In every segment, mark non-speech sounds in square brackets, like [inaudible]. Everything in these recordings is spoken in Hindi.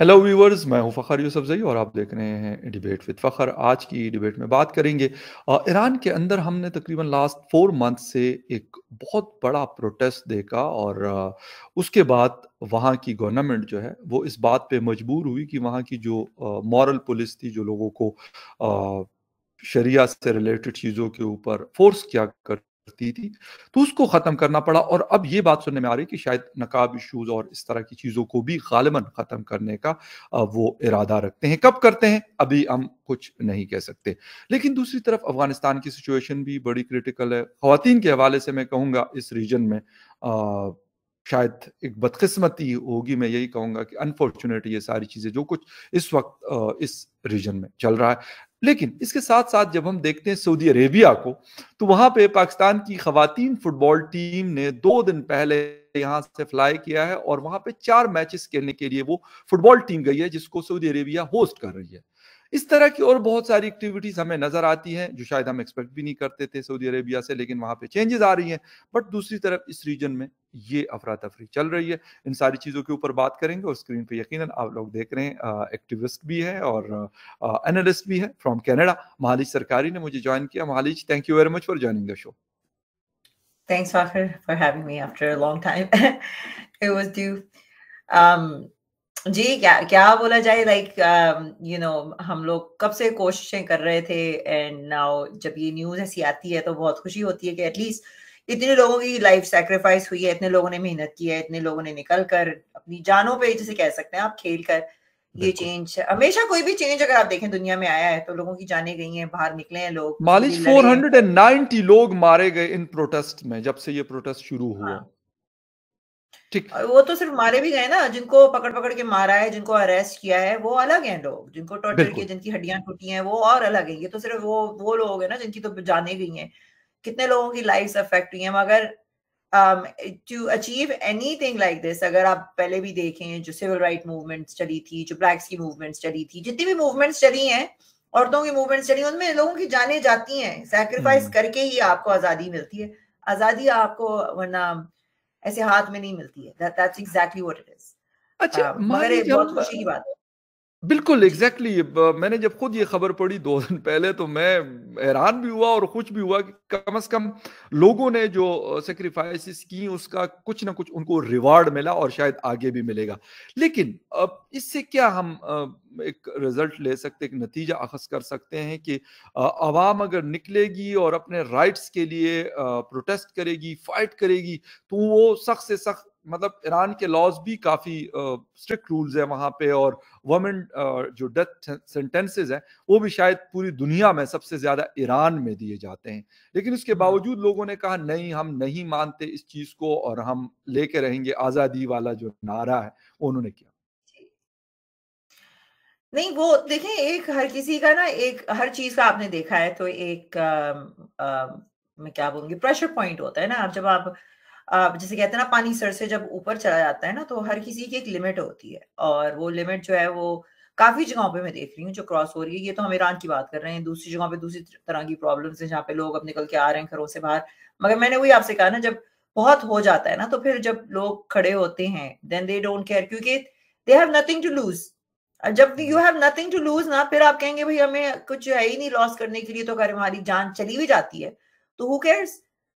हेलो व्यूवर्स मैं हूं फ़खर यूसुफ़ई और आप देख रहे हैं डिबेट विद फ़खर आज की डिबेट में बात करेंगे ईरान के अंदर हमने तकरीबन लास्ट फोर मंथ से एक बहुत बड़ा प्रोटेस्ट देखा और उसके बाद वहाँ की गवर्नमेंट जो है वो इस बात पे मजबूर हुई कि वहाँ की जो मॉरल पुलिस थी जो लोगों को शरिया से रिलेटेड चीज़ों के ऊपर फोर्स किया कर करती थी तो उसको ख़त्म करना पड़ा और अब ये बात सुनने में आ रही कि शायद नकाब इशूज़ और इस तरह की चीज़ों को भी गालिबन ख़त्म करने का वो इरादा रखते हैं कब करते हैं अभी हम कुछ नहीं कह सकते लेकिन दूसरी तरफ अफगानिस्तान की सिचुएशन भी बड़ी क्रिटिकल है खातन के हवाले से मैं कहूँगा इस रीजन में आ, शायद एक बदकिस्मती होगी मैं यही कहूंगा कि अनफॉर्चुनेट ये सारी चीज़ें जो कुछ इस वक्त इस रीजन में चल रहा है लेकिन इसके साथ साथ जब हम देखते हैं सऊदी अरेबिया को तो वहां पे पाकिस्तान की खातन फुटबॉल टीम ने दो दिन पहले यहां से फ्लाई किया है और वहां पे चार मैचेस खेलने के लिए वो फुटबॉल टीम गई है जिसको सऊदी अरेबिया होस्ट कर रही है इस तरह की और बहुत सारी एक्टिविटीज हमें नजर आती हैं जो शायद हम एक्सपेक्ट भी नहीं करते थे सऊदी अरेबिया से लेकिन वहां पे चेंजेस आ रही हैं बट दूसरी तरफ इस रीजन में ये अफरा तफरी चल रही है इन सारी चीज़ों के ऊपर बात करेंगे और स्क्रीन पे यकीनन आप लोग देख रहे हैं एक्टिविस्ट भी है और एनालिस्ट भी है फ्रॉम कैनेडा महालिज सरकारी ने मुझे ज्वाइन किया महालिज thank you very much for joining the show Thanks, Fakhar, for having me after a long time. [laughs] it was due. Um, जी क्या क्या बोला जाए लाइक यू नो हम लोग कब से कोशिशें कर रहे थे एंड नाउ जब ये न्यूज ऐसी आती है तो बहुत खुशी होती है कि एटलीस्ट इतने लोगों की लाइफ सेक्रीफाइस हुई है इतने लोगों ने मेहनत की है इतने लोगों ने निकल कर अपनी जानों पे जैसे कह सकते हैं आप खेल कर ये चेंज हमेशा कोई भी चेंज अगर आप देखें दुनिया में आया है तो लोगों की जाने गई हैं बाहर निकले हैं लोग मालिश फोर लोग मारे गए इन प्रोटेस्ट में जब से ये प्रोटेस्ट शुरू हुआ हाँ. ठीक वो तो सिर्फ मारे भी गए ना जिनको पकड़ पकड़ के मारा है जिनको अरेस्ट किया है वो अलग हैं लोग जिनको टॉर्चर किया जिनकी हड्डियां टूटी हैं वो और अलग है ये तो सिर्फ वो वो लोग हैं ना जिनकी तो जाने गई हैं कितने लोगों की लाइफ अफेक्ट हुई है मगर to achieve anything like this अगर आप पहले भी देखें जो सिविल राइट मूवमेंट्स चली थी जो ब्लैक्स की मूवमेंट्स चली थी जितनी भी मूवमेंट्स चली हैं औरतों की मूवमेंट्स चली उनमें लोगों की जाने जाती हैं सेक्रीफाइस हम्म। करके ही आपको आजादी मिलती है आजादी आपको वरना ऐसे हाथ में नहीं मिलती है that's exactly what it is अच्छा um, मगर बहुत खुशी की बात है बिल्कुल एग्जैक्टली exactly. मैंने जब खुद ये खबर पढ़ी दो दिन पहले तो मैं हैरान भी हुआ और खुश भी हुआ कि कम से कम लोगों ने जो सेक्रीफाइसिस की उसका कुछ ना कुछ उनको रिवार्ड मिला और शायद आगे भी मिलेगा लेकिन अब इससे क्या हम एक रिजल्ट ले सकते एक नतीजा अखज कर सकते हैं कि आवाम अगर निकलेगी और अपने राइट्स के लिए प्रोटेस्ट करेगी फाइट करेगी तो वो सख्त से सख्त मतलब ईरान के लॉज भी काफ़ी स्ट्रिक्ट रूल्स हैं वहां पे और वमेन जो डेथ सेंटेंसेस हैं वो भी शायद पूरी दुनिया में सबसे ज़्यादा ईरान में दिए जाते हैं लेकिन इसके हाँ। बावजूद लोगों ने कहा नहीं हम नहीं मानते इस चीज़ को और हम लेके रहेंगे आज़ादी वाला जो नारा है उन्होंने किया नहीं वो देखें एक हर किसी का ना एक हर चीज का आपने देखा है तो एक आ, आ, मैं क्या बोलूंगी प्रेशर पॉइंट होता है ना आप जब आप जैसे कहते हैं ना पानी सर से जब ऊपर चला जाता है ना तो हर किसी की एक लिमिट होती है और वो लिमिट जो है वो काफी जगहों पे मैं देख रही हूँ जो क्रॉस हो रही है ये तो हम ईरान की बात कर रहे हैं दूसरी जगहों पे दूसरी तरह की प्रॉब्लम है जहाँ पे लोग अब निकल के आ रहे हैं घरों से बाहर मगर मैंने वही आपसे कहा ना जब बहुत हो जाता है ना तो फिर जब लोग खड़े होते हैं देन दे डोंट केयर क्योंकि they have nothing to lose जब you have nothing to lose ना फिर आप कहेंगे भाई हमें कुछ है ही नहीं लॉस करने के लिए तो अगर हमारी जान चली भी जाती है तो हु केयर्स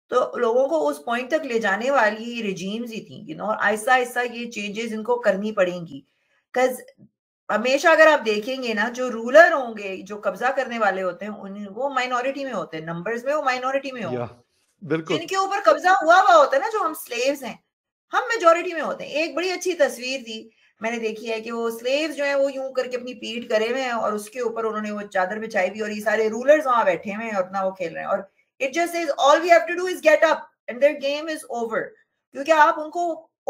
तो लोगों को उस पॉइंट तक ले जाने वाली रिजीम्स ही थी यू नो और ऐसा ऐसा ये चेंजेस इनको करनी पड़ेंगी बिकॉज हमेशा अगर आप देखेंगे ना जो रूलर होंगे जो कब्जा करने वाले होते हैं उन वो माइनॉरिटी में होते हैं नंबर्स में वो माइनॉरिटी में होते बिल्कुल जिनके ऊपर कब्जा हुआ हुआ होता है ना जो हम स्लेव्स हैं हम मेजोरिटी में होते हैं एक बड़ी अच्छी तस्वीर थी मैंने देखी है कि वो स्लेव्स जो है वो यूं करके अपनी पीठ करे हुए हैं और उसके ऊपर उन्होंने वो चादर बिछाई हुई और ये सारे रूलर्स वहां बैठे हुए हैं और अपना वो खेल रहे हैं और it just is all we have to do is get up and their game is over क्योंकि आप उनको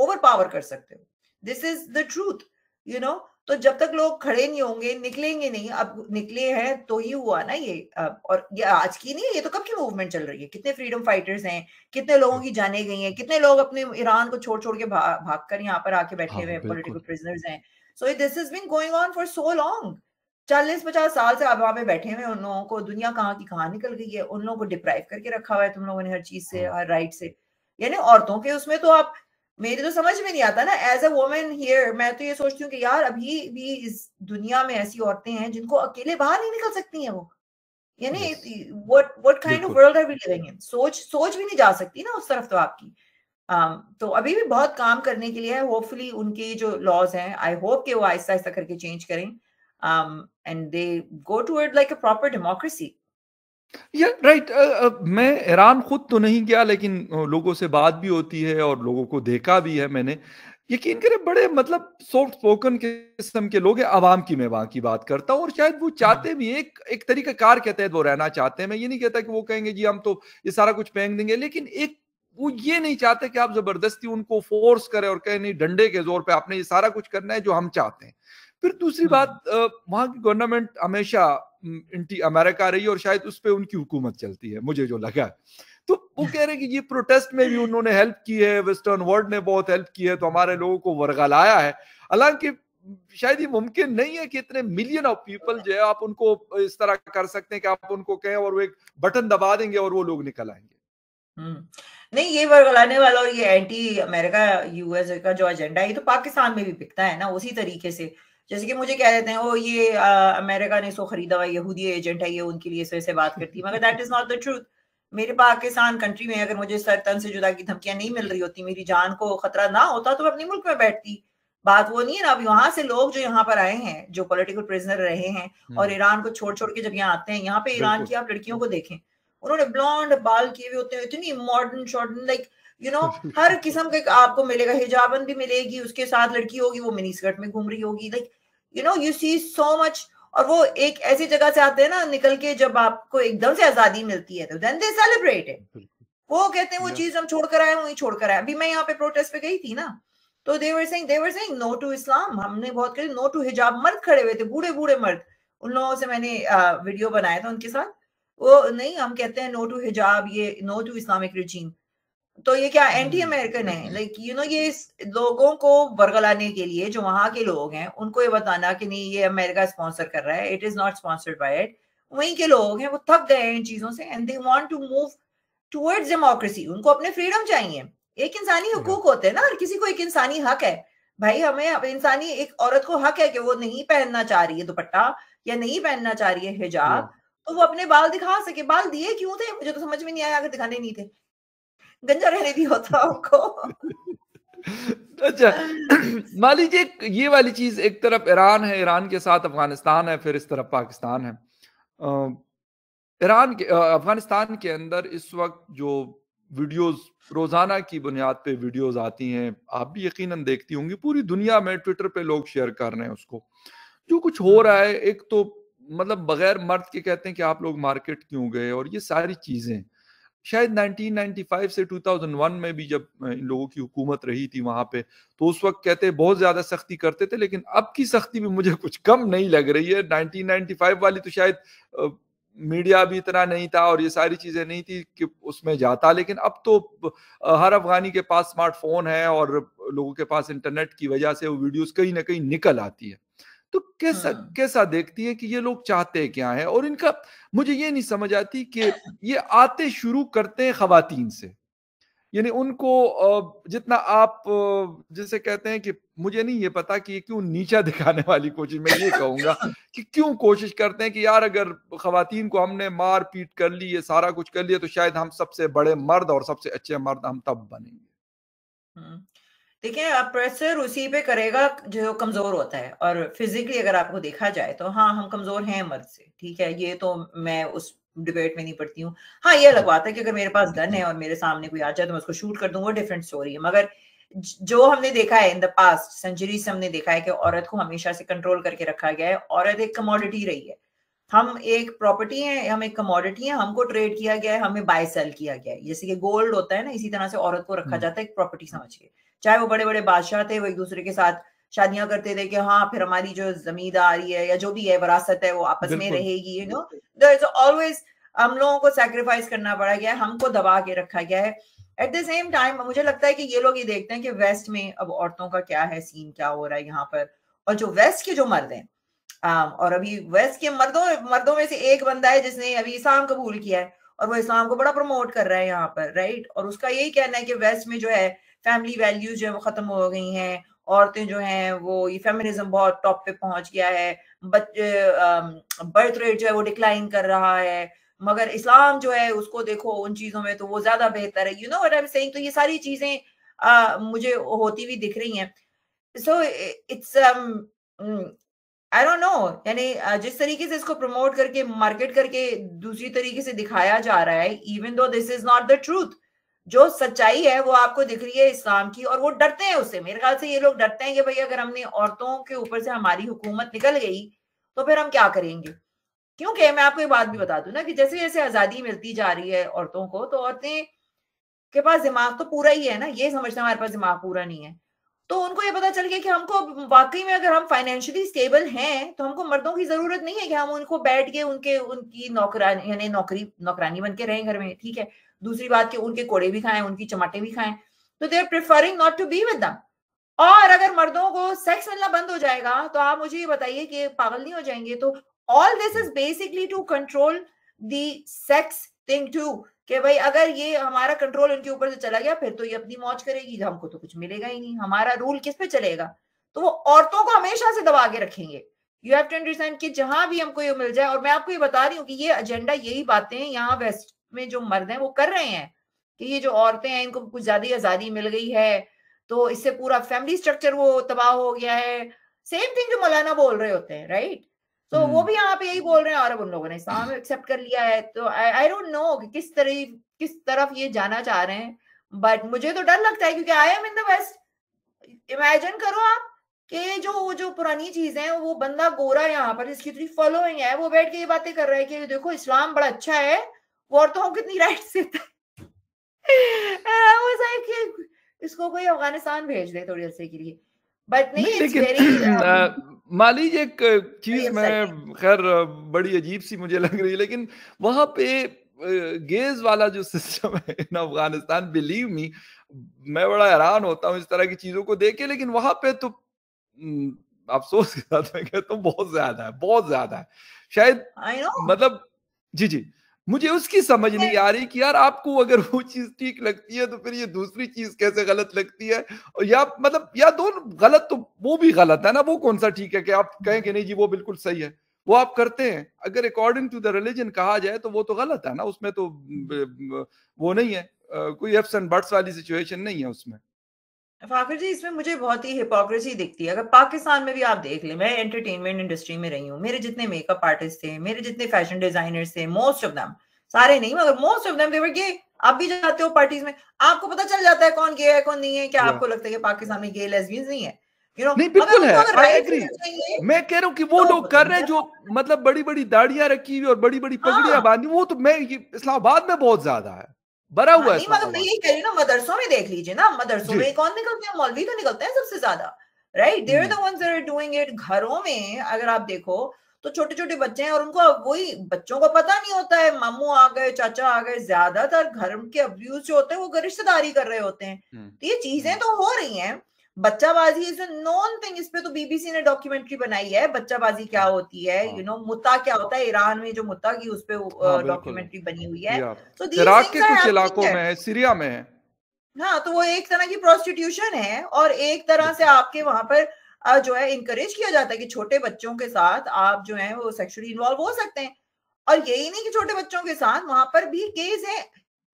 ओवर पावर कर सकते हो this is the truth you know तो जब तक लोग खड़े नहीं होंगे निकलेंगे नहीं अब निकले हैं तो ही हुआ ना ये और ये आज की नहीं है ये तो कब की मूवमेंट चल रही है कितने फ्रीडम फाइटर्स हैं कितने लोगों की जाने गई हैं कितने लोग अपने ईरान को छोड़ छोड़ के भा, भाग कर यहाँ पर आके बैठे हाँ, हुए हाँ, हैं पॉलिटिकल प्रिजनर्स हैं so this is been going on for so long चालीस पचास साल से आप वहां पे बैठे हुए उन लोगों को दुनिया कहाँ की कहाँ निकल गई है उन लोगों को डिप्राइव करके रखा हुआ है तुम लोगों ने हर चीज से हाँ। हर राइट से यानी औरतों के उसमें तो आप मेरे तो समझ में नहीं आता ना एज अ वोमेन हियर मैं तो ये सोचती हूँ कि यार अभी भी इस दुनिया में ऐसी औरतें हैं जिनको अकेले बाहर नहीं निकल सकती है वो यानी what what kind of world are we living in सोच सोच भी नहीं जा सकती ना उस तरफ तो आपकी um, तो अभी भी बहुत काम करने के लिए है होपफुली उनके जो लॉज हैं आई होप कि वो आहिस्ता आहिस्ता करके चेंज करें um, and they go toward like a proper democracy. या राइट uh, uh, मैं ईरान खुद तो नहीं गया लेकिन लोगों से बात भी होती है और लोगों को देखा भी है मैंने यकीन करें बड़े मतलब सॉफ्ट स्पोकन किस्म के लोग हैं आवाम की मैं वहां की बात करता हूँ और शायद वो हम्म, हम्म। चाहते भी एक एक तरीके कार के तहत वो रहना चाहते हैं मैं ये नहीं कहता कि वो कहेंगे जी हम तो ये सारा कुछ फेंक देंगे लेकिन एक वो ये नहीं चाहते कि आप जबरदस्ती उनको फोर्स करें और कहें नहीं डंडे के जोर पे आपने ये सारा कुछ करना है जो हम चाहते हैं फिर दूसरी हाँ। बात वहां की गवर्नमेंट हमेशा इंटी अमेरिका रही और शायद उस पर उनकी हुकूमत चलती है मुझे जो लगा तो वो [laughs] कह रहे हैं कि ये प्रोटेस्ट में भी उन्होंने हेल्प की है वेस्टर्न वर्ल्ड ने बहुत हेल्प की है तो हमारे लोगों को वरगलाया है हालांकि शायद ये मुमकिन नहीं है कि इतने मिलियन ऑफ पीपल जो है आप उनको इस तरह कर सकते हैं कि आप उनको कहें और वो एक बटन दबा देंगे और वो लोग निकल आएंगे नहीं ये वर्गलाने वाला और ये एंटी अमेरिका यूएस का जो एजेंडा है ये तो पाकिस्तान में भी बिकता है ना उसी तरीके से जैसे कि मुझे कह देते हैं ओ ये अमेरिका ने इसको खरीदा हुआ यहूदी एजेंट है ये उनके लिए से बात [laughs] करती है मगर that is not the truth मेरे पाकिस्तान कंट्री में अगर मुझे सर तन से जुदा की धमकियां नहीं मिल रही होती मेरी जान को खतरा ना होता तो मैं अपने मुल्क में बैठती बात वो नहीं है ना अब यहाँ से लोग जो यहाँ पर आए हैं जो पॉलिटिकल प्रिजनर रहे हैं हम्म। और ईरान को छोड़ छोड़ के जब यहाँ आते हैं यहाँ पे ईरान की आप लड़कियों को देखें उन्होंने ब्लॉन्ड बाल किए हुए होते हैं इतनी मॉडर्न शॉर्डन लाइक यू नो हर किस्म के आपको मिलेगा हिजाबन भी मिलेगी उसके साथ लड़की होगी वो मिनी स्कर्ट में घूम रही होगी like you know you see so much और वो एक ऐसी जगह से आते हैं ना निकल के जब आपको एकदम से आजादी मिलती है तो देन दे सेलिब्रेट वो कहते हैं वो चीज हम छोड़कर आए वही छोड़कर आए अभी मैं यहाँ पे प्रोटेस्ट पे गई थी ना तो they're saying they're saying no to Islam हमने बहुत कह नो टू हिजाब मर्द खड़े हुए थे बूढ़े बूढ़े मर्द उन लोगों से मैंने वीडियो बनाया था उनके साथ वो नहीं हम कहते हैं नो टू हिजाब ये नो टू इस्लामिक रिजीम तो ये क्या एंटी हम्म, अमेरिकन हम्म, है लाइक यू नो ये लोगों को बरगलाने के लिए जो वहां के लोग हैं उनको ये बताना कि नहीं ये अमेरिका स्पॉन्सर कर रहा है it is not sponsored by it वहीं के लोग हैं वो थक गए हैं इन चीजों से and they want to move towards democracy उनको अपने फ्रीडम चाहिए एक इंसानी हकूक होते हैं ना हर किसी को एक इंसानी हक है भाई हमें इंसानी एक औरत को हक है कि वो नहीं पहनना चाह रही है दुपट्टा या नहीं पहनना चाह रही है हिजाब तो वो अपने बाल दिखा सके बाल दिए क्यों थे मुझे तो समझ में नहीं आया अगर दिखाने नहीं थे गंजा रहने दिया होता उनको अच्छा मान लीजिए ये वाली चीज एक तरफ ईरान है ईरान के साथ अफगानिस्तान है फिर इस तरफ पाकिस्तान है ईरान के अफगानिस्तान के अंदर इस वक्त जो वीडियोस रोजाना की बुनियाद पे वीडियोस आती हैं आप भी यकीनन देखती होंगी पूरी दुनिया में ट्विटर पे लोग शेयर कर रहे हैं उसको जो कुछ हो रहा है एक तो मतलब बगैर मर्द के कहते हैं कि आप लोग मार्केट क्यों गए और ये सारी चीजें शायद 1995 से 2001 में भी जब इन लोगों की हुकूमत रही थी वहां पे तो उस वक्त कहते बहुत ज्यादा सख्ती करते थे लेकिन अब की सख्ती भी मुझे कुछ कम नहीं लग रही है 1995 वाली तो शायद मीडिया भी इतना नहीं था और ये सारी चीजें नहीं थी कि उसमें जाता लेकिन अब तो हर अफगानी के पास स्मार्टफोन है और लोगों के पास इंटरनेट की वजह से वो वीडियोस कहीं ना कहीं निकल आती है तो कैसा हाँ। कैसा देखती है कि ये लोग चाहते क्या है और इनका मुझे ये नहीं समझ आती कि [laughs] ये आते शुरू करते हैं खातन से यानी उनको जितना आप जैसे कहते हैं कि मुझे नहीं ये पता कि ये क्यों नीचा [laughs] दिखाने वाली कोशिश मैं ये कहूंगा [laughs] कि क्यों कोशिश करते हैं कि यार अगर खातन को हमने मार पीट कर ली ये सारा कुछ कर लिया तो शायद हम सबसे बड़े मर्द और सबसे अच्छे मर्द हम तब बनेंगे देखिए आप प्रेशर उसी पे करेगा जो कमजोर होता है और फिजिकली अगर आपको देखा जाए तो हाँ हम कमजोर हैं मर्द से ठीक है ये तो मैं उस डिबेट में नहीं पड़ती हूँ हाँ ये अलग बात है कि अगर मेरे पास गन है और मेरे सामने कोई आ जाए तो मैं उसको शूट कर दूंगा वो डिफरेंट स्टोरी है मगर जो हमने देखा है इन द पास्ट सेंचुरी से हमने देखा है कि औरत को हमेशा से कंट्रोल करके रखा गया है औरत एक कमोडिटी रही है हम एक प्रॉपर्टी है हम एक कमोडिटी है हमको ट्रेड किया गया है हमें बाय सेल किया गया है जैसे कि गोल्ड होता है ना इसी तरह से औरत को रखा हम्म। जाता है एक प्रॉपर्टी समझ के चाहे वो बड़े बड़े बादशाह थे वो एक दूसरे के साथ शादियां करते थे कि हाँ फिर हमारी जो जमींदारी है या जो भी है वरासत है वो आपस में रहेगी यू नो देयर ऑलवेज हम लोगों को सेक्रीफाइस करना पड़ा गया है हमको दबा के रखा गया है एट द सेम टाइम मुझे लगता है कि ये लोग ये देखते हैं कि वेस्ट में अब औरतों का क्या है सीन क्या हो रहा है यहाँ पर और जो वेस्ट के जो मर्द हैं और अभी वेस्ट के मर्दों मर्दों में से एक बंदा है जिसने अभी इस्लाम कबूल किया है और वो इस्लाम को बड़ा प्रमोट कर रहा है यहाँ पर राइट और उसका यही कहना है कि वेस्ट में जो है फैमिली वैल्यूज जो है वो खत्म हो गई हैं औरतें जो हैं वो ये फेमिनिज्म बहुत टॉप पे पहुंच गया है बर्थ रेट जो है वो डिक्लाइन कर रहा है मगर इस्लाम जो है उसको देखो उन चीजों में तो वो ज्यादा बेहतर है you know I am saying तो ये सारी चीजें मुझे होती हुई दिख रही हैं so it's I don't know यानी जिस तरीके से इसको प्रमोट करके मार्केट करके दूसरी तरीके से दिखाया जा रहा है even though this is not the truth जो सच्चाई है वो आपको दिख रही है इस्लाम की और वो डरते हैं उससे मेरे ख्याल से ये लोग डरते हैं कि भाई अगर हमने औरतों के ऊपर से हमारी हुकूमत निकल गई तो फिर हम क्या करेंगे क्योंकि मैं आपको ये बात भी बता दू ना कि जैसे जैसे आजादी मिलती जा रही है औरतों को तो औरतें के पास दिमाग तो पूरा ही है ना ये समझते हमारे पास दिमाग पूरा नहीं है तो उनको ये पता चल गया कि हमको वाकई में अगर हम फाइनेंशियली स्टेबल हैं तो हमको मर्दों की जरूरत नहीं है कि हम उनको बैठ के उनके उनकी नौकरानी यानी नौकरी नौकरानी बन के रहें घर में ठीक है दूसरी बात कि उनके कोड़े भी खाएं उनकी चमाटे भी खाएं तो they are not to be with them और अगर मर्दों को सेक्स मिलना बंद हो जाएगा तो आप मुझे ये बताइए कि पागल नहीं हो जाएंगे तो all this is basically to control the sex thing to कि भाई अगर ये हमारा कंट्रोल इनके ऊपर से चला गया फिर तो ये अपनी मौज करेगी हमको तो कुछ मिलेगा ही नहीं हमारा रूल किस पे चलेगा तो वो औरतों को हमेशा से दबा के रखेंगे यू हैव टू अंडरस्टैंड कि जहां भी हमको ये मिल जाए और मैं आपको ये बता रही हूँ कि ये एजेंडा यही बातें यहाँ वेस्ट में जो मर्द हैं वो कर रहे हैं कि ये जो औरतें हैं इनको कुछ ज्यादा आजादी मिल गई है तो इससे पूरा फैमिली स्ट्रक्चर वो तबाह हो गया है सेम थिंग जो मौलाना बोल रहे होते हैं राइट तो वो हम्म। भी यहाँ पे यही बोल रहे हैं और उन लोगों ने इस्लाम एक्सेप्ट [clears throat] कर लिया है तो आई डोंट नो किस तरह किस तरफ ये जाना चाह रहे हैं बट मुझे तो डर लगता है क्योंकि I am in the west imagine करो आप कि जो जो पुरानी चीजें हैं वो बंदा गोरा यहाँ पर इसकी इतनी फॉलोइंग है वो बैठ के ये बातें कर रहा है कि देखो इस्लाम बड़ा अच्छा है औरतों को कितनी राइट्स देता इसको कोई अफगानिस्तान भेज दे थोड़ी अरसे के लिए बट नहीं लेकिन [clears throat] um, माली एक चीज मैं खैर बड़ी अजीब सी मुझे लग रही है लेकिन वहां पे गेज वाला जो सिस्टम है इन अफगानिस्तान बिलीव मी मैं बड़ा हैरान होता हूँ इस तरह की चीजों को देख के लेकिन वहां पे तो अफसोस के साथ मैं कहता हूँ बहुत ज्यादा है बहुत ज्यादा है शायद मतलब जी जी मुझे उसकी समझ नहीं [laughs] आ रही कि यार आपको अगर वो चीज ठीक लगती है तो फिर ये दूसरी चीज कैसे गलत लगती है और या मतलब या दोनों गलत तो वो भी गलत है ना वो कौन सा ठीक है कि आप कहें कि नहीं जी वो बिल्कुल सही है वो आप करते हैं अगर अकॉर्डिंग टू द रिलीजन कहा जाए तो वो तो गलत है ना उसमें तो वो नहीं है कोई एफ्स एंड बर्ड्स वाली सिचुएशन नहीं है उसमें फाकर जी इसमें मुझे बहुत ही हिपोक्रेसी दिखती है अगर पाकिस्तान में भी आप देख ले मैं एंटरटेनमेंट इंडस्ट्री में रही हूँ मेरे जितने मेकअप आर्टिस्ट थे मेरे जितने फैशन डिजाइनर्स थे मोस्ट ऑफ देम सारे नहीं मगर most of them they're gay आप भी जाते हो पार्टीज में आपको पता चल जाता है कौन गे है कौन नहीं है क्या आपको लगता है कि पाकिस्तान में गे लेस्बियंस नहीं है नहीं बिल्कुल है आई एग्री मैं कह रहा हूँ कि वो तो लोग कर रहे हैं जो मतलब बड़ी बड़ी दाढ़ियां रखी हुई और बड़ी बड़ी हाँ। पगड़ियां बांधी वो तो मैं इस्लामाबाद में बहुत ज्यादा है भरा हुआ है हाँ, मतलब मैं यही कह रही ना मदरसों में देख लीजिए ना मदरसों में कौन निकलते हैं मौलवी तो निकलते हैं सबसे ज्यादा right they're the ones are doing it घरों में अगर आप देखो तो छोटे छोटे बच्चे हैं और उनको वही बच्चों को पता नहीं होता है मामू आ गए चाचा आ गए ज्यादातर घर के अब्यूज जो होते हैं वो रिश्तेदारी कर रहे होते हैं हम्म। तो ये चीजें हम्म। तो हो रही हैं बच्चाबाजी इज अ नॉन थिंग इस पे तो बीबीसी ने डॉक्यूमेंट्री बनाई है बच्चाबाजी क्या हाँ। होती है यू नो मुद्दा क्या होता है ईरान में जो मुद्दा की उस पे डॉक्यूमेंट्री हाँ, बनी हुई है तो इराक के कुछ इलाकों में सीरिया में है हाँ तो वो एक तरह की प्रोस्टिट्यूशन है और एक तरह से आपके वहां पर जो है इंकरेज किया जाता है कि छोटे बच्चों के साथ आप जो है वो सेक्सुअली इन्वॉल्व हो सकते हैं और यही नहीं कि छोटे बच्चों के साथ वहां पर भी केस है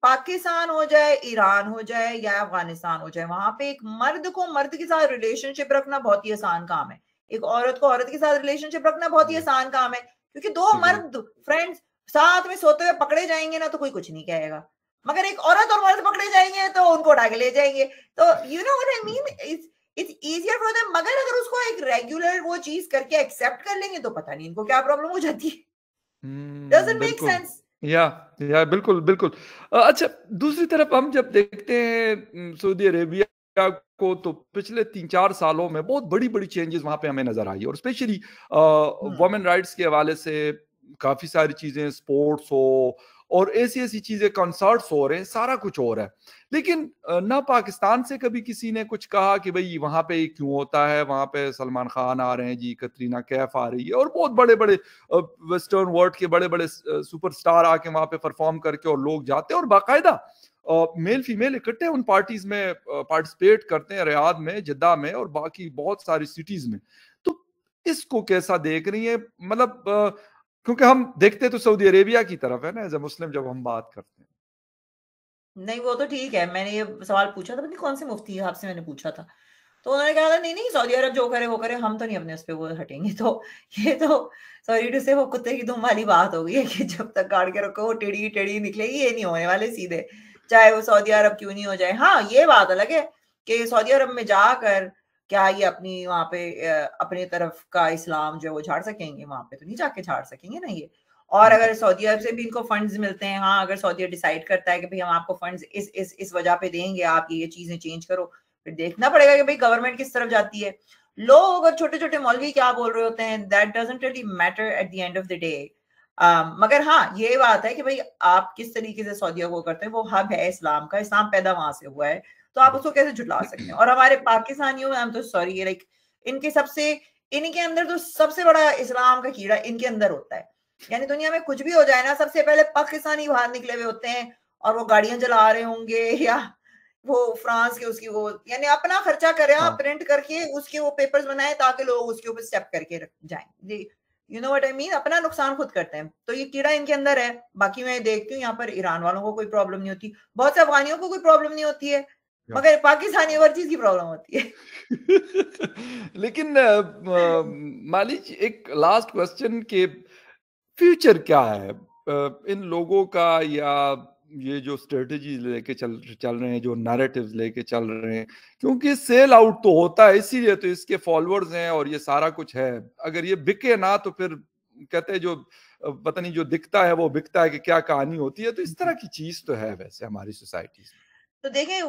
पाकिस्तान हो जाए ईरान हो जाए या अफगानिस्तान हो जाए वहां पे एक मर्द को मर्द के साथ रिलेशनशिप रखना बहुत ही आसान काम है एक औरत को औरत के साथ रिलेशनशिप रखना बहुत ही आसान काम है क्योंकि दो मर्द फ्रेंड्स साथ में सोते हुए पकड़े जाएंगे ना तो कोई कुछ नहीं कहेगा मगर एक औरत और मर्द पकड़े जाएंगे तो उनको उठा के ले जाएंगे तो you know I mean it's it's easier for them मगर अगर उसको एक रेगुलर वो चीज करके एक्सेप्ट कर लेंगे तो पता नहीं इनको क्या प्रॉब्लम हो जाती है डजंट मेक सेंस या या बिल्कुल बिल्कुल अच्छा दूसरी तरफ हम जब देखते हैं सऊदी अरेबिया को तो पिछले तीन चार सालों में बहुत बड़ी बड़ी चेंजेस वहां पे हमें नजर आई और स्पेशली वुमेन राइट्स के हवाले से काफी सारी चीजें स्पोर्ट्स हो और ऐसी ऐसी चीजें कंसर्ट्स हो रहे हैं सारा कुछ हो रहा है लेकिन ना पाकिस्तान से कभी किसी ने कुछ कहा कि भाई वहां पे क्यों होता है वहां पे सलमान खान आ रहे हैं जी कतरीना कैफ आ रही है और बहुत बड़े बड़े वेस्टर्न वर्ल्ड के बड़े बड़े सुपरस्टार आके वहां पे परफॉर्म करके और लोग जाते हैं और बाकायदा मेल फीमेल इकट्ठे उन पार्टीज में पार्टिसिपेट करते हैं रियाद में जद्दा में और बाकी बहुत सारी सिटीज में तो इसको कैसा देख रही है मतलब क्योंकि हम देखते तो सऊदी अरेबिया की तरफ है ना एज ए मुस्लिम जब हम बात करते हैं नहीं वो तो ठीक है मैंने ये सवाल पूछा था कौन से मुफ्ती है आपसे मैंने पूछा था तो उन्होंने कहा था नहीं नहीं सऊदी अरब जो करे वो करे हम तो नहीं अपने उस पर वो हटेंगे [laughs] तो ये तो सॉरी टू से वो कुत्ते की दुम वाली बात हो गई है कि जब तक काट के रखो वो टेढ़ी टेढ़ी निकलेगी ये नहीं होने वाले सीधे चाहे वो सऊदी अरब क्यों नहीं हो जाए हाँ ये बात अलग है कि सऊदी अरब में जाकर क्या ये अपनी वहाँ पे अपने तरफ का इस्लाम जो है वो झाड़ सकेंगे वहां पे तो नहीं जाके झाड़ सकेंगे ना ये और हम्म। अगर सऊदी अरब से भी इनको फंड्स मिलते हैं हाँ अगर सऊदी डिसाइड करता है कि भाई हम आपको फंड्स इस इस इस वजह पे देंगे आप ये ये चीजें चेंज करो फिर देखना पड़ेगा कि भाई गवर्नमेंट किस तरफ जाती है लोग अगर छोटे छोटे मौलवी क्या बोल रहे होते हैं that doesn't really matter at the end of the day मगर हाँ ये बात है कि भाई आप किस तरीके से सऊदी को करते हैं वो हब है इस्लाम का इस्लाम पैदा वहां से हुआ है तो आप उसको कैसे झुटला सकते हैं [clears throat] और हमारे पाकिस्तानियों में तो सॉरी लाइक इनके सबसे इनके अंदर तो सबसे बड़ा इस्लाम का कीड़ा इनके अंदर होता है यानी दुनिया में कुछ भी हो जाए ना सबसे पहले पाकिस्तानी बाहर निकले हुए होते हैं और वो गाड़ियां जला रहे होंगे [laughs] या वो फ्रांस के उसकी वो यानी अपना खर्चा करे हाँ। प्रिंट करके उसके वो पेपर्स बनाए ताकि लोग उसके ऊपर स्टेप करके जाए you know what I mean अपना नुकसान खुद करते हैं तो ये कीड़ा इनके अंदर है बाकी मैं देखती हूँ यहाँ पर ईरान वालों को कोई प्रॉब्लम नहीं होती बहुत से अफगानियों को कोई प्रॉब्लम नहीं होती है मगर पाकिस्तानी हर चीज की प्रॉब्लम होती है [laughs] लेकिन मालिक एक लास्ट क्वेश्चन के फ्यूचर क्या है इन लोगों का या ये जो स्ट्रेटजी लेके चल चल रहे हैं जो नैरेटिव लेके चल रहे हैं क्योंकि सेल आउट तो होता है इसीलिए तो इसके फॉलोअर्स हैं और ये सारा कुछ है अगर ये बिके ना तो फिर कहते हैं जो पता नहीं जो दिखता है वो बिकता है कि क्या कहानी होती है तो इस तरह की चीज तो है वैसे हमारी सोसाइटी में तो देखें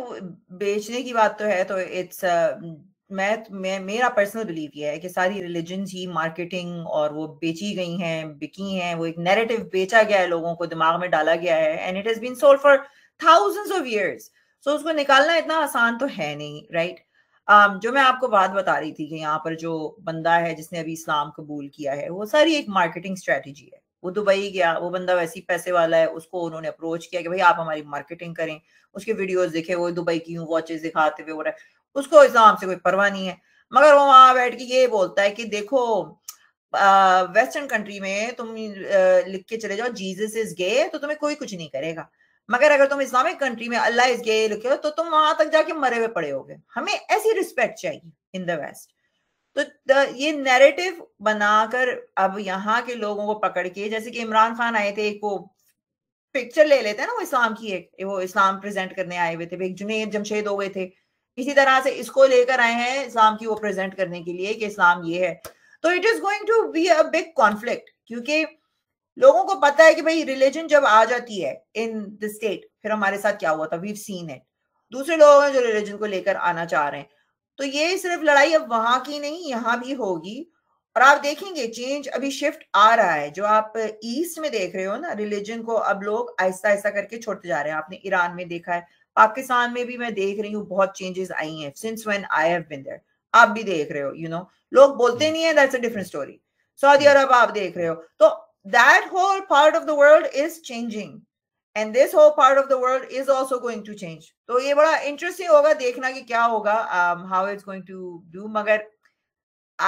बेचने की बात तो है तो इट्स मैं, मैं मेरा पर्सनल बिलीव ये है कि सारी रिलीजन ही मार्केटिंग और वो बेची गई हैं बिकी हैं वो एक नैरेटिव बेचा गया है लोगों को दिमाग में डाला गया है and it has been sold for thousands of years so उसको निकालना इतना आसान तो है नहीं राइट right? um, जो मैं आपको बात बता रही थी कि यहाँ पर जो बंदा है जिसने अभी इस्लाम कबूल किया है वो सारी एक मार्केटिंग स्ट्रेटेजी है वो दुबई तो गया वो बंदा वैसे ही पैसे वाला है उसको उन्होंने अप्रोच किया कि भाई आप हमारी मार्केटिंग करें उसके वीडियोस देखे वो दुबई की वॉचेस दिखाते हुए वो उसको इस्लाम से कोई परवाह नहीं है मगर वो वहां बैठ के ये बोलता है कि देखो वेस्टर्न कंट्री में तुम लिख के चले जाओ जीजस इज गे तो तुम्हें कोई कुछ नहीं करेगा मगर अगर तुम इस्लामिक कंट्री में अल्लाह इज गे लिखे हो तो तुम वहां तक जाके मरे हुए पड़े होगे हमें ऐसी रिस्पेक्ट चाहिए इन द वेस्ट तो ये नैरेटिव बनाकर अब यहाँ के लोगों को पकड़ के जैसे कि इमरान खान आए थे एक वो पिक्चर ले लेते हैं ना वो इस्लाम की एक वो इस्लाम प्रेजेंट करने आए हुए थे एक जुनेद जमशेद हो गए थे इसी तरह से इसको लेकर आए हैं इस्लाम की वो प्रेजेंट करने के लिए कि इस्लाम ये है तो it is going to be a big conflict क्योंकि लोगों को पता है कि भाई रिलीजन जब आ जाती है इन द स्टेट फिर हमारे साथ क्या हुआ था वी सीन इट दूसरे लोग हैं जो रिलीजन को लेकर आना चाह रहे हैं तो ये सिर्फ लड़ाई अब वहां की नहीं यहाँ भी होगी और आप देखेंगे चेंज अभी शिफ्ट आ रहा है जो आप ईस्ट में देख रहे हो ना रिलीजन को अब लोग ऐसा ऐसा करके छोड़ते जा रहे हैं आपने ईरान में देखा है पाकिस्तान में भी मैं देख रही हूँ बहुत चेंजेस आई हैं since when I have been there आप भी देख रहे हो यू you नो know? लोग बोलते हम्म। नहीं है दैट्स अ डिफरेंट स्टोरी सऊदी अरब आप देख रहे हो तो that whole part of the world is changing and this whole part of the world is also going to change तो ये बड़ा इंटरेस्टिंग होगा देखना कि क्या होगा how is going to do मगर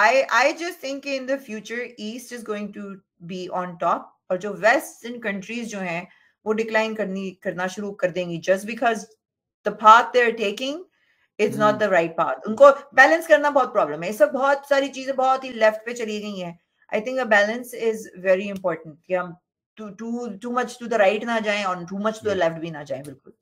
I I just think in the future east is going to be on top और जो वेस्ट इन कंट्रीज जो हैं वो डिक्लाइन करनी करना शुरू कर देंगी just because the path they are taking is not the right path उनको बैलेंस करना बहुत प्रॉब्लम है इस वक्त बहुत सारी चीजें बहुत ही लेफ्ट पे चली गई हैं I think a balance is very important कि हम too too too much to the right ना जाए और too much to the left भी ना जाए बिल्कुल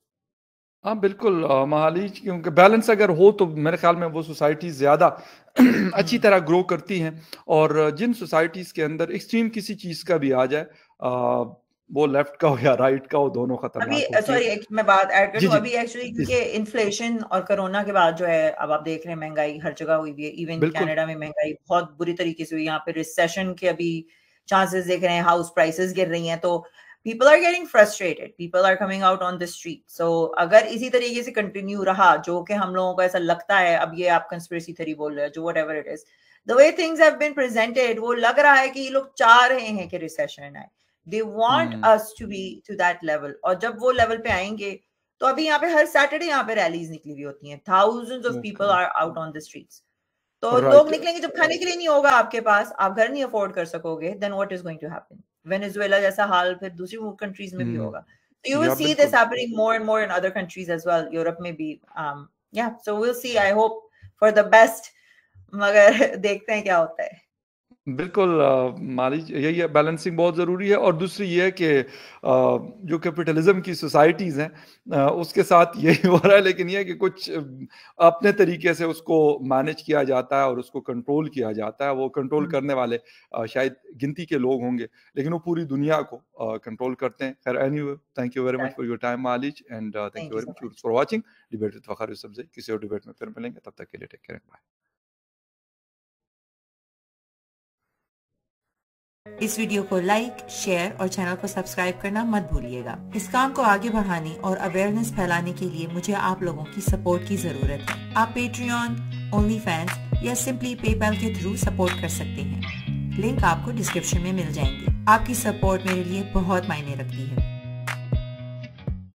हाँ बिल्कुल महाली क्योंकि बैलेंस अगर हो तो मेरे ख्याल में वो सोसाइटी ज़्यादा [clears throat] अच्छी हम्म। तरह ग्रो करती हैं और जिन सोसाइटीज़ के अंदर एक्सट्रीम किसी चीज़ का भी आ जाए वो लेफ्ट का हो या राइट का हो दोनों खतरनाक अभी सॉरी मैं बात ऐड कर दूं अभी एक्चुअली क्योंकि इन्फ्लेशन और कोरोना के बाद जो है अब आप देख रहे हैं महंगाई हर जगह हुई हुई है इवन कनाडा में महंगाई बहुत बुरी तरीके से हुई यहाँ पे रिसेशन के अभी चांसेस देख रहे हैं हाउस प्राइसेस गिर रही हैं तो people are getting frustrated people are coming out on the street so अगर इसी तरीके से कंटिन्यू रहा जो कि हम लोगों को ऐसा लगता है अब ये आप कंस्पिरेसी थरी बोल रहे हो जो whatever it is the way things have been presented वो लग रहा है कि ये लोग चाह रहे हैं कि रिसेशन आए they want us to be to that level और जब वो लेवल पे आएंगे तो अभी यहाँ पे हर सैटरडे यहाँ पे रैलीज निकली हुई होती हैं thousands of people are out on the streets तो right. लोग निकलेंगे जब खाने के लिए नहीं होगा आपके पास आप घर नहीं अफोर्ड कर सकोगे then what is going to happen Venezuela जैसा हाल फिर दूसरी कंट्रीज में भी hmm. होगा you will see this happening more and more in other countries as well Europe में भी या so will see I hope for the best मगर [laughs] देखते हैं क्या होता है बिल्कुल मालिक यही है बैलेंसिंग बहुत ज़रूरी है और दूसरी ये है कि जो कैपिटलिज़्म की सोसाइटीज़ हैं उसके साथ [laughs] यही हो रहा है लेकिन ये है कि कुछ अपने तरीके से उसको मैनेज किया जाता है और उसको कंट्रोल किया जाता है वो कंट्रोल हम्म। करने वाले शायद गिनती के लोग होंगे लेकिन वो पूरी दुनिया को कंट्रोल करते हैं खैर any thank you very much for your time मालिज and thank you very much for watching debate with Fakhar किसी और डिबेट में फिर मिलेंगे तब तक के लिए टेक केयर बाय इस वीडियो को लाइक शेयर और चैनल को सब्सक्राइब करना मत भूलिएगा इस काम को आगे बढ़ाने और अवेयरनेस फैलाने के लिए मुझे आप लोगों की सपोर्ट की जरूरत है आप पेट्रियन ओनली फैंस या सिंपली पेपैल के थ्रू सपोर्ट कर सकते हैं लिंक आपको डिस्क्रिप्शन में मिल जाएंगे आपकी सपोर्ट मेरे लिए बहुत मायने रखती है